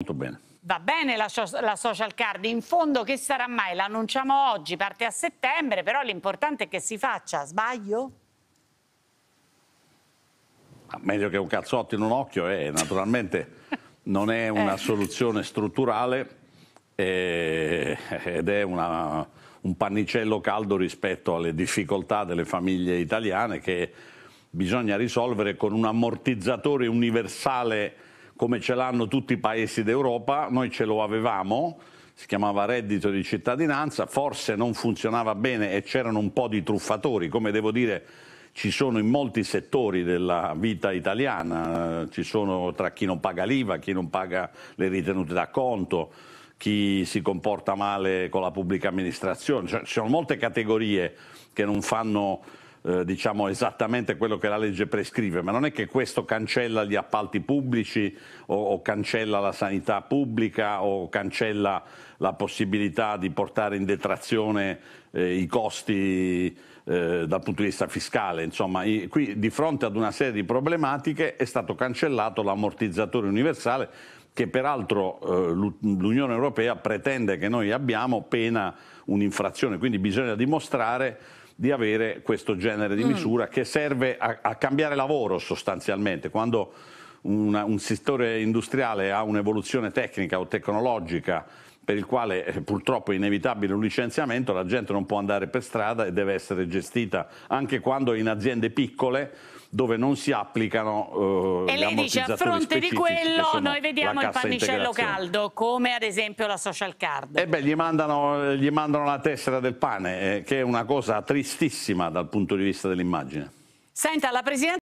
Molto bene. Va bene la, la, social card, in fondo che sarà mai? L'annunciamo oggi, parte a settembre, però l'importante è che si faccia, sbaglio? Meglio che un cazzotto in un occhio, eh, naturalmente non è una eh. soluzione strutturale eh, ed è una, un pannicello caldo rispetto alle difficoltà delle famiglie italiane che bisogna risolvere con un ammortizzatore universale come ce l'hanno tutti i paesi d'Europa, noi ce lo avevamo, si chiamava reddito di cittadinanza, forse non funzionava bene e c'erano un po' di truffatori, come devo dire ci sono in molti settori della vita italiana, eh, ci sono tra chi non paga l'IVA, chi non paga le ritenute da conto, chi si comporta male con la pubblica amministrazione, cioè, ci sono molte categorie che non fanno eh, diciamo esattamente quello che la legge prescrive, ma non è che questo cancella gli appalti pubblici o, o cancella la sanità pubblica o cancella la possibilità di portare in detrazione eh, i costi eh, dal punto di vista fiscale. Insomma, i, qui di fronte ad una serie di problematiche è stato cancellato l'ammortizzatore universale che peraltro eh, l'Unione Europea pretende che noi abbiamo pena un'infrazione, quindi bisogna dimostrare di avere questo genere di mm. misura mm. che serve a, a, cambiare lavoro sostanzialmente. Quando una, un settore industriale ha un'evoluzione tecnica o tecnologica per il quale eh, purtroppo è inevitabile un licenziamento, la gente non può andare per strada e deve essere gestita anche quando in aziende piccole dove non si applicano eh, E lei dice a fronte di quello noi vediamo il pannicello caldo come ad esempio la social card. E beh gli mandano, gli mandano la tessera del pane eh, che è una cosa tristissima dal punto di vista dell'immagine. Senta la Presidente